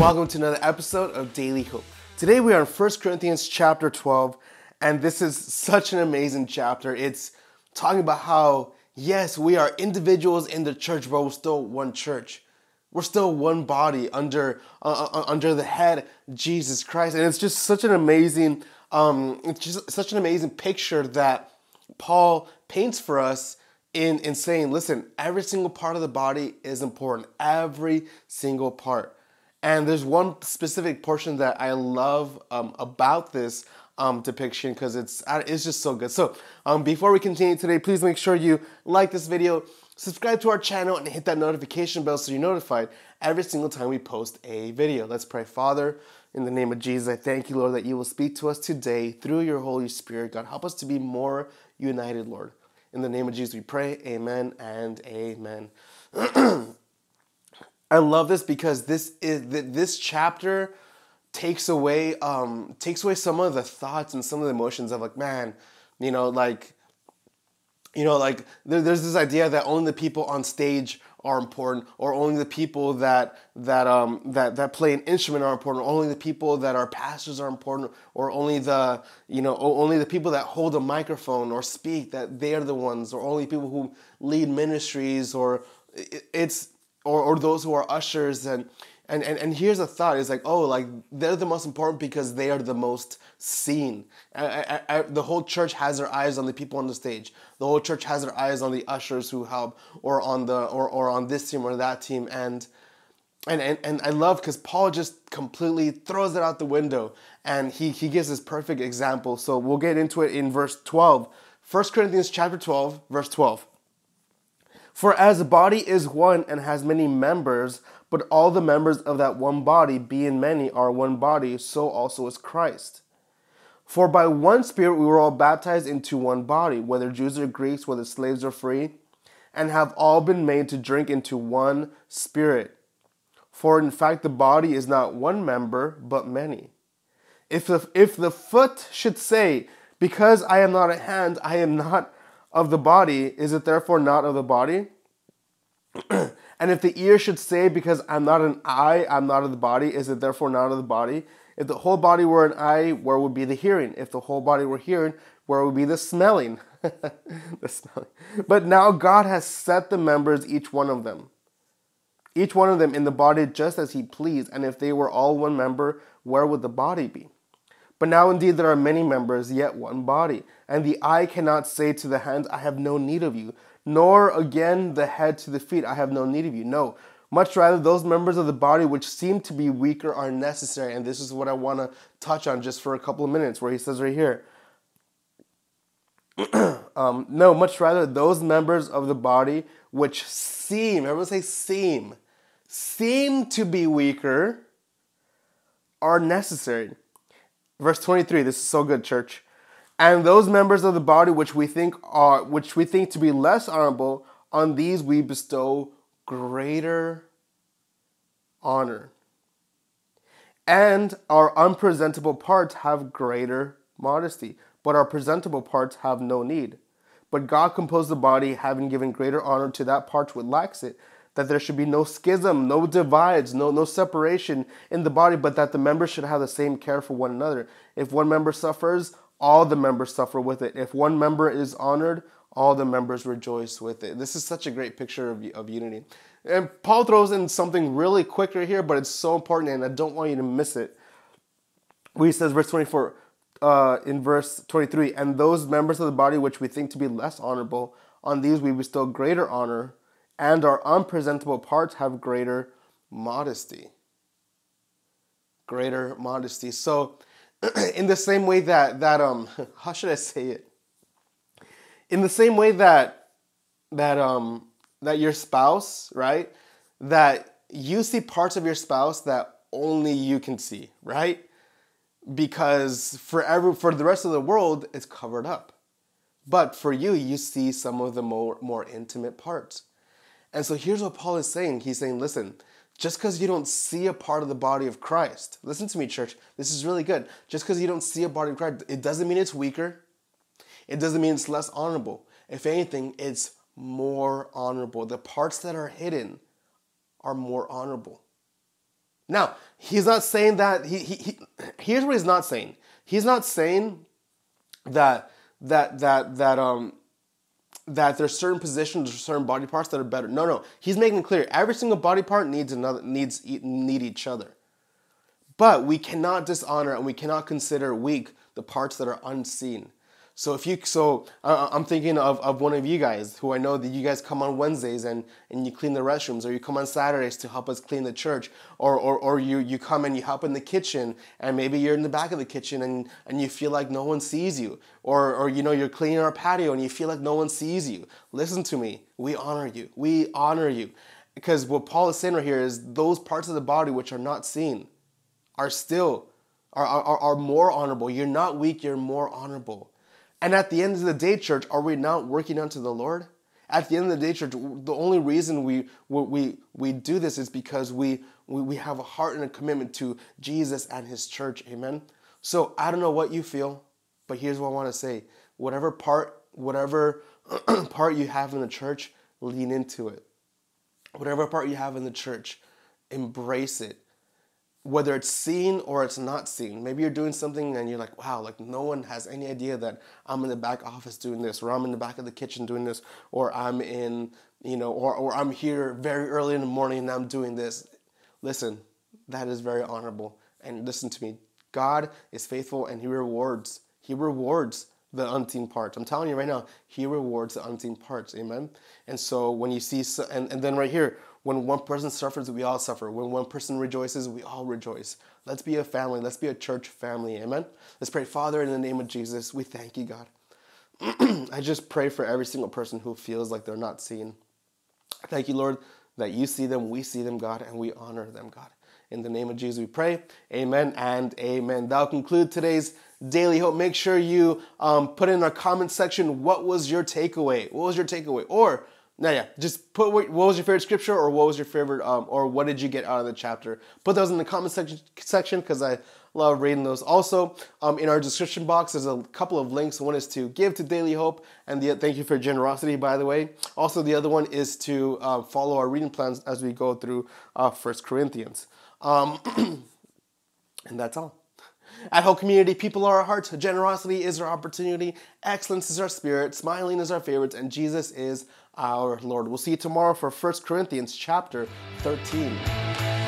Welcome to another episode of Daily Hope. Today we are in 1 Corinthians chapter 12, and this is such an amazing chapter. It's talking about how, yes, we are individuals in the church, but we're still one church. We're still one body under uh, uh, uh, under the head Jesus Christ, and it's just such an amazing, um, it's just such an amazing picture that Paul paints for us in in saying, listen, every single part of the body is important. Every single part. And there's one specific portion that I love um, about this um, depiction because it's uh, it's just so good. So um, before we continue today, please make sure you like this video, subscribe to our channel, and hit that notification bell so you're notified every single time we post a video. Let's pray, Father. In the name of Jesus, I thank you, Lord, that you will speak to us today through your Holy Spirit. God, help us to be more united, Lord. In the name of Jesus, we pray. Amen and amen. I love this because this is this chapter takes away um, takes away some of the thoughts and some of the emotions of like man, you know, like you know, like there, there's this idea that only the people on stage are important, or only the people that that um, that that play an instrument are important, or only the people that are pastors are important, or only the you know only the people that hold a microphone or speak that they're the ones, or only people who lead ministries, or it, it's or, or those who are ushers and and, and and here's a thought it's like oh like they're the most important because they are the most seen I, I, I, the whole church has their eyes on the people on the stage the whole church has their eyes on the ushers who help or on the or, or on this team or that team and and and, and i love because paul just completely throws it out the window and he he gives this perfect example so we'll get into it in verse 12 1 corinthians chapter 12 verse 12 for as the body is one and has many members, but all the members of that one body, being many, are one body, so also is Christ. For by one Spirit we were all baptized into one body, whether Jews or Greeks, whether slaves or free, and have all been made to drink into one Spirit. For in fact, the body is not one member, but many. If the, if the foot should say, Because I am not a hand, I am not of the body, is it therefore not of the body? and if the ear should say, Because I'm not an eye, I'm not of the body, is it therefore not of the body? If the whole body were an eye, where would be the hearing? If the whole body were hearing, where would be the smelling? the smelling. But now God has set the members, each one of them, each one of them in the body just as He pleased. And if they were all one member, where would the body be? But now indeed there are many members, yet one body. And the eye cannot say to the hand, I have no need of you, nor again the head to the feet, I have no need of you. No, much rather, those members of the body which seem to be weaker are necessary. And this is what I want to touch on just for a couple of minutes, where he says right here um, No, much rather, those members of the body which seem, everyone say seem, seem to be weaker are necessary. Verse 23, this is so good, church. And those members of the body which we think are which we think to be less honorable, on these we bestow greater honor. And our unpresentable parts have greater modesty, but our presentable parts have no need. But God composed the body, having given greater honor to that part which lacks it, that there should be no schism, no divides, no, no separation in the body, but that the members should have the same care for one another. If one member suffers, all the members suffer with it. If one member is honored, all the members rejoice with it. This is such a great picture of, of unity. And Paul throws in something really quick right here, but it's so important and I don't want you to miss it. Where he says, verse 24, uh, in verse 23, and those members of the body which we think to be less honorable, on these we bestow greater honor and our unpresentable parts have greater modesty. Greater modesty. So, in the same way that that um, how should I say it? In the same way that that um that your spouse, right? That you see parts of your spouse that only you can see, right? Because for every for the rest of the world, it's covered up. But for you, you see some of the more, more intimate parts. And so here's what Paul is saying. He's saying, listen, just because you don't see a part of the body of Christ, listen to me, church, this is really good. Just because you don't see a body of Christ, it doesn't mean it's weaker. It doesn't mean it's less honorable. If anything, it's more honorable. The parts that are hidden are more honorable. Now, he's not saying that, he, he, he here's what he's not saying. He's not saying that, that, that, that, um, that there's certain positions or certain body parts that are better. No, no, he's making clear every single body part needs another needs need each other. But we cannot dishonor and we cannot consider weak the parts that are unseen. So if you so uh, I'm thinking of, of one of you guys who I know that you guys come on Wednesdays and, and you clean the restrooms or you come on Saturdays to help us clean the church or, or, or you, you come and you help in the kitchen and maybe you're in the back of the kitchen and, and you feel like no one sees you or, or you know you're cleaning our patio and you feel like no one sees you. Listen to me. We honor you. We honor you. Because what Paul is saying right here is those parts of the body which are not seen are still are, are, are more honorable. You're not weak, you're more honorable. And at the end of the day, church, are we not working unto the Lord? At the end of the day, church, the only reason we we we do this is because we we, we have a heart and a commitment to Jesus and His church. Amen. So I don't know what you feel, but here's what I want to say: whatever part, whatever part you have in the church, lean into it. Whatever part you have in the church, embrace it whether it's seen or it's not seen. Maybe you're doing something and you're like, wow, like no one has any idea that I'm in the back office doing this, or I'm in the back of the kitchen doing this, or I'm in, you know, or, or I'm here very early in the morning and I'm doing this. Listen, that is very honorable. And listen to me, God is faithful and He rewards. He rewards the unseen parts. I'm telling you right now, He rewards the unseen parts. Amen. And so when you see, and, and then right here, when one person suffers, we all suffer. When one person rejoices, we all rejoice. Let's be a family. Let's be a church family. Amen. Let's pray, Father, in the name of Jesus, we thank you, God. I just pray for every single person who feels like they're not seen. Thank you, Lord, that you see them, we see them, God, and we honor them, God. In the name of Jesus, we pray. Amen and amen. That'll conclude today's Daily Hope. Make sure you um, put in our comment section what was your takeaway? What was your takeaway? Or now, yeah, just put what, what, was your favorite scripture or what was your favorite, um, or what did you get out of the chapter? Put those in the comment section because I love reading those. Also, um, in our description box, there's a couple of links. One is to give to Daily Hope, and the, thank you for generosity, by the way. Also, the other one is to uh, follow our reading plans as we go through uh, First Corinthians. Um, and that's all. At Hope Community, people are our hearts, generosity is our opportunity, excellence is our spirit, smiling is our favorites, and Jesus is our Lord. We'll see you tomorrow for 1 Corinthians chapter 13.